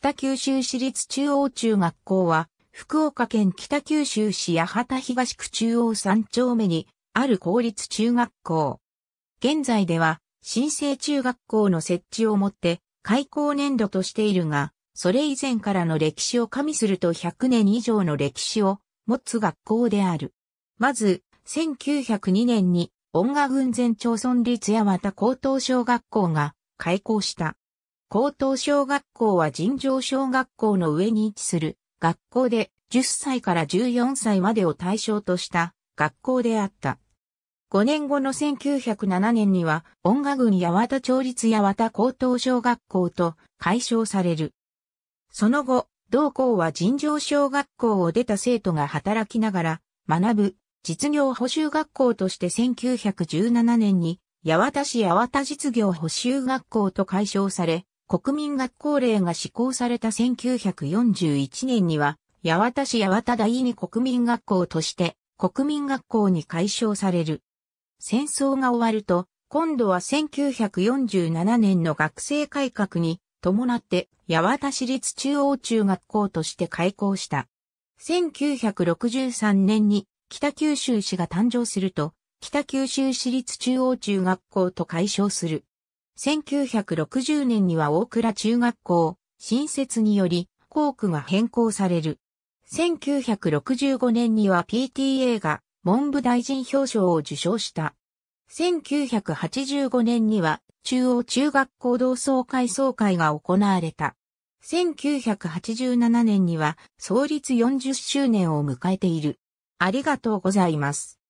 北九州市立中央中学校は、福岡県北九州市八幡東区中央3丁目にある公立中学校。現在では、新生中学校の設置をもって開校年度としているが、それ以前からの歴史を加味すると100年以上の歴史を持つ学校である。まず、1902年に、音賀軍前町村立八幡高等小学校が開校した。高等小学校は尋常小学校の上に位置する学校で10歳から14歳までを対象とした学校であった。5年後の1907年には、音楽郡八幡町立八幡高等小学校と解消される。その後、同校は尋常小学校を出た生徒が働きながら学ぶ実業補修学校として1917年に八幡市八幡実業補修学校と解消され、国民学校令が施行された1941年には、八幡市八幡第二国民学校として国民学校に改称される。戦争が終わると、今度は1947年の学生改革に伴って八幡市立中央中学校として開校した。1963年に北九州市が誕生すると、北九州市立中央中学校と解消する。1960年には大倉中学校、新設により、校区が変更される。1965年には PTA が文部大臣表彰を受賞した。1985年には中央中学校同窓会総会が行われた。1987年には創立40周年を迎えている。ありがとうございます。